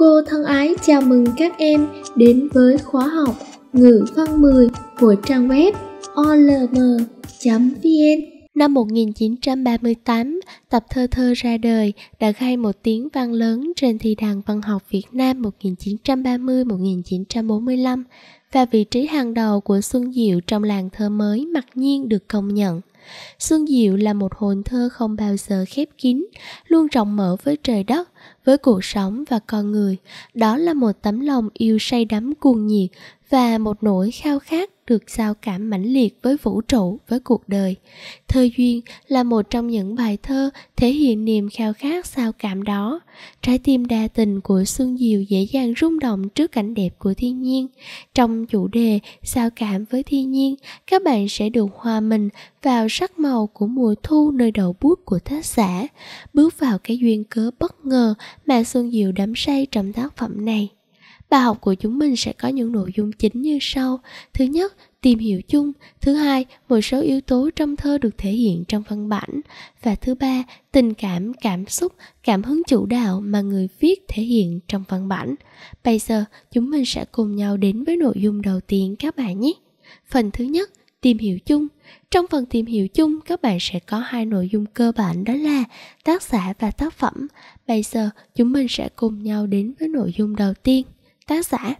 Cô thân ái chào mừng các em đến với khóa học ngữ văn 10 của trang web olm.vn. Năm 1938, tập thơ thơ ra đời đã gây một tiếng vang lớn trên thi đàn văn học Việt Nam 1930-1945 và vị trí hàng đầu của Xuân Diệu trong làng thơ mới mặc nhiên được công nhận. Xuân Diệu là một hồn thơ không bao giờ khép kín, luôn rộng mở với trời đất, với cuộc sống và con người. Đó là một tấm lòng yêu say đắm cuồng nhiệt và một nỗi khao khát được giao cảm mãnh liệt với vũ trụ, với cuộc đời. Thơ duyên là một trong những bài thơ thể hiện niềm khao khát giao cảm đó. Trái tim đa tình của Xuân Diệu dễ dàng rung động trước cảnh đẹp của thiên nhiên. Trong chủ đề giao cảm với thiên nhiên, các bạn sẽ được hòa mình vào sắc màu của mùa thu nơi đầu bút của tác giả, bước vào cái duyên cớ bất ngờ mà Xuân Diệu đắm say trong tác phẩm này. Bài học của chúng mình sẽ có những nội dung chính như sau. Thứ nhất, tìm hiểu chung. Thứ hai, một số yếu tố trong thơ được thể hiện trong văn bản. Và thứ ba, tình cảm, cảm xúc, cảm hứng chủ đạo mà người viết thể hiện trong văn bản. Bây giờ, chúng mình sẽ cùng nhau đến với nội dung đầu tiên các bạn nhé. Phần thứ nhất, tìm hiểu chung trong phần tìm hiểu chung các bạn sẽ có hai nội dung cơ bản đó là tác giả và tác phẩm bây giờ chúng mình sẽ cùng nhau đến với nội dung đầu tiên tác giả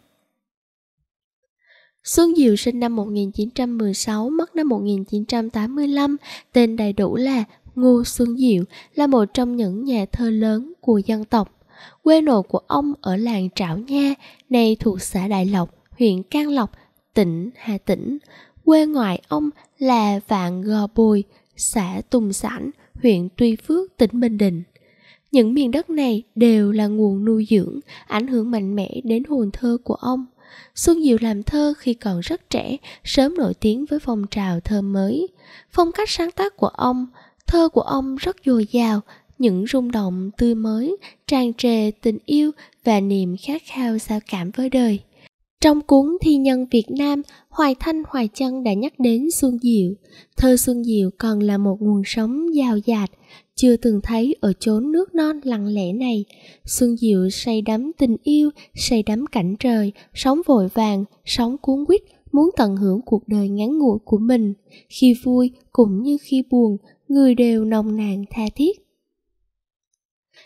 Xuân Diệu sinh năm 1916, mất năm 1985, tên đầy đủ là Ngô Xuân Diệu, là một trong những nhà thơ lớn của dân tộc. Quê nội của ông ở làng Trảo Nha, nay thuộc xã Đại Lộc, huyện Can Lộc, tỉnh Hà Tĩnh. Quê ngoại ông là Vạn Gò bùi, xã Tùng Sảnh, huyện Tuy Phước, tỉnh Bình Định những miền đất này đều là nguồn nuôi dưỡng ảnh hưởng mạnh mẽ đến hồn thơ của ông Xuân Diệu làm thơ khi còn rất trẻ, sớm nổi tiếng với phong trào thơ mới. Phong cách sáng tác của ông, thơ của ông rất dồi dào, những rung động tươi mới, tràn trề tình yêu và niềm khát khao sao cảm với đời. Trong cuốn Thi nhân Việt Nam, Hoài Thanh Hoài Chân đã nhắc đến Xuân Diệu. Thơ Xuân Diệu còn là một nguồn sống giàu dạt, chưa từng thấy ở chốn nước non lặng lẽ này. Xuân Diệu say đắm tình yêu, say đắm cảnh trời, sống vội vàng, sống cuốn quýt, muốn tận hưởng cuộc đời ngắn ngủi của mình. Khi vui cũng như khi buồn, người đều nồng nàn tha thiết.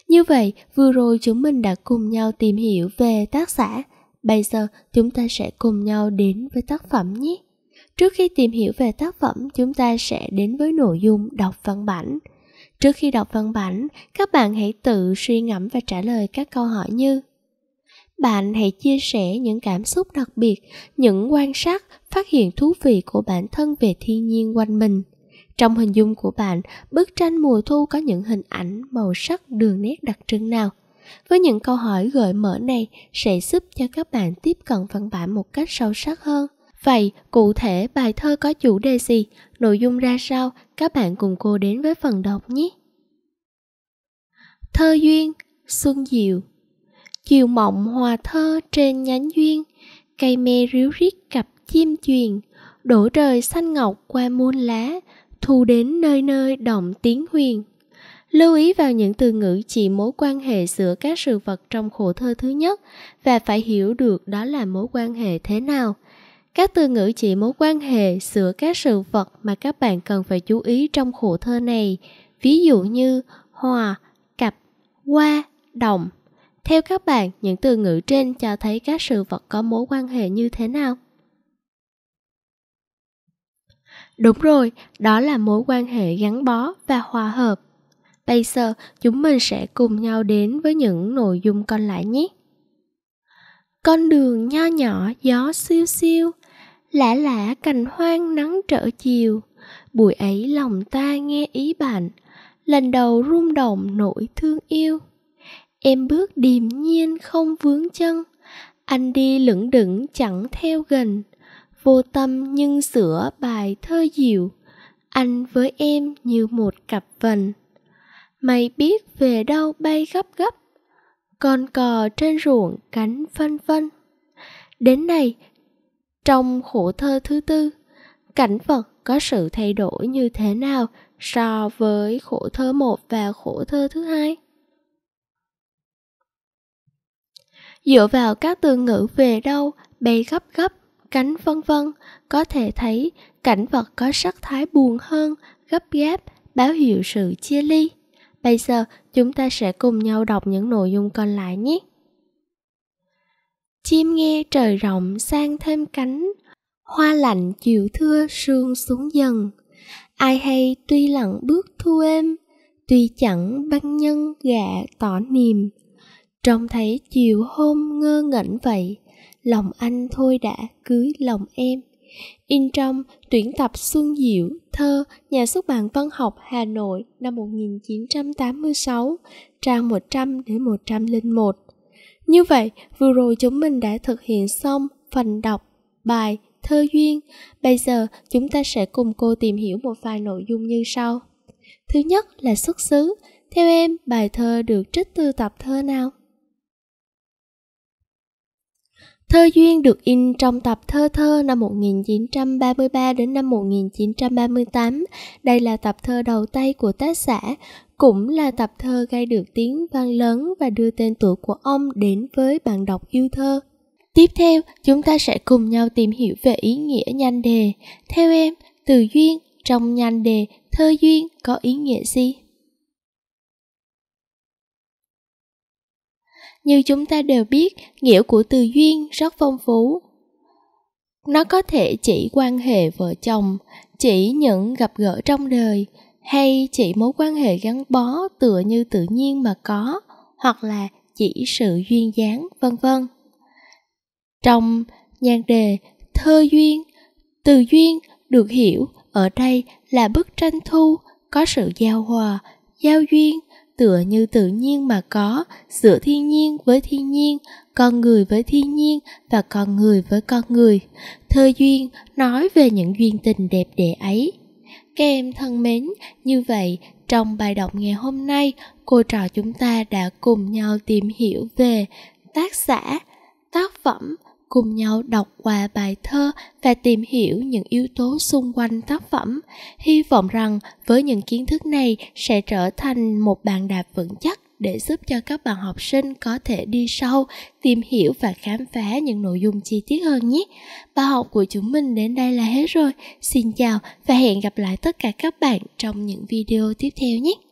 Như vậy, vừa rồi chúng mình đã cùng nhau tìm hiểu về tác giả Bây giờ chúng ta sẽ cùng nhau đến với tác phẩm nhé. Trước khi tìm hiểu về tác phẩm, chúng ta sẽ đến với nội dung đọc văn bản. Trước khi đọc văn bản, các bạn hãy tự suy ngẫm và trả lời các câu hỏi như Bạn hãy chia sẻ những cảm xúc đặc biệt, những quan sát, phát hiện thú vị của bản thân về thiên nhiên quanh mình. Trong hình dung của bạn, bức tranh mùa thu có những hình ảnh, màu sắc, đường nét đặc trưng nào? Với những câu hỏi gợi mở này sẽ giúp cho các bạn tiếp cận văn bản một cách sâu sắc hơn. Vậy, cụ thể bài thơ có chủ đề gì, nội dung ra sao, các bạn cùng cô đến với phần đọc nhé. Thơ duyên, Xuân Diệu Chiều mộng hòa thơ trên nhánh duyên, cây me ríu rít cặp chim chuyền, đổ trời xanh ngọc qua muôn lá, thu đến nơi nơi động tiếng huyền lưu ý vào những từ ngữ chỉ mối quan hệ giữa các sự vật trong khổ thơ thứ nhất và phải hiểu được đó là mối quan hệ thế nào các từ ngữ chỉ mối quan hệ giữa các sự vật mà các bạn cần phải chú ý trong khổ thơ này ví dụ như hòa cặp qua đồng theo các bạn những từ ngữ trên cho thấy các sự vật có mối quan hệ như thế nào đúng rồi đó là mối quan hệ gắn bó và hòa hợp Bây giờ chúng mình sẽ cùng nhau đến với những nội dung còn lại nhé. Con đường nho nhỏ gió siêu siêu, lã lã cành hoang nắng trở chiều. Buổi ấy lòng ta nghe ý bạn, lần đầu rung động nỗi thương yêu. Em bước điềm nhiên không vướng chân, anh đi lững đững chẳng theo gần. Vô tâm nhưng sửa bài thơ diệu, anh với em như một cặp vần mày biết về đâu bay gấp gấp con cò trên ruộng cánh phân vân đến này trong khổ thơ thứ tư cảnh vật có sự thay đổi như thế nào so với khổ thơ một và khổ thơ thứ hai dựa vào các từ ngữ về đâu bay gấp gấp cánh vân vân có thể thấy cảnh vật có sắc thái buồn hơn gấp gáp báo hiệu sự chia ly Bây giờ chúng ta sẽ cùng nhau đọc những nội dung còn lại nhé. Chim nghe trời rộng sang thêm cánh, hoa lạnh chiều thưa sương xuống dần. Ai hay tuy lặng bước thu êm, tuy chẳng ban nhân gạ tỏ niềm. Trông thấy chiều hôm ngơ ngẩn vậy, lòng anh thôi đã cưới lòng em in trong tuyển tập Xuân Diệu, thơ, nhà xuất bản văn học Hà Nội năm 1986, trang 100 đến 101. Như vậy, vừa rồi chúng mình đã thực hiện xong phần đọc bài Thơ Duyên. Bây giờ chúng ta sẽ cùng cô tìm hiểu một vài nội dung như sau. Thứ nhất là xuất xứ. Theo em, bài thơ được trích từ tập thơ nào? Thơ Duyên được in trong tập Thơ Thơ năm 1933 đến năm 1938. Đây là tập thơ đầu tay của tác giả, cũng là tập thơ gây được tiếng vang lớn và đưa tên tuổi của ông đến với bạn đọc yêu thơ. Tiếp theo, chúng ta sẽ cùng nhau tìm hiểu về ý nghĩa nhan đề. Theo em, từ duyên trong nhan đề thơ duyên có ý nghĩa gì? như chúng ta đều biết nghĩa của từ duyên rất phong phú nó có thể chỉ quan hệ vợ chồng chỉ những gặp gỡ trong đời hay chỉ mối quan hệ gắn bó tựa như tự nhiên mà có hoặc là chỉ sự duyên dáng vân vân trong nhan đề thơ duyên từ duyên được hiểu ở đây là bức tranh thu có sự giao hòa giao duyên tựa như tự nhiên mà có giữa thiên nhiên với thiên nhiên con người với thiên nhiên và con người với con người thơ duyên nói về những duyên tình đẹp đẽ ấy các em thân mến như vậy trong bài đọc ngày hôm nay cô trò chúng ta đã cùng nhau tìm hiểu về tác giả tác phẩm cùng nhau đọc qua bài thơ và tìm hiểu những yếu tố xung quanh tác phẩm hy vọng rằng với những kiến thức này sẽ trở thành một bàn đạp vững chắc để giúp cho các bạn học sinh có thể đi sâu, tìm hiểu và khám phá những nội dung chi tiết hơn nhé. Bài học của chúng mình đến đây là hết rồi. Xin chào và hẹn gặp lại tất cả các bạn trong những video tiếp theo nhé.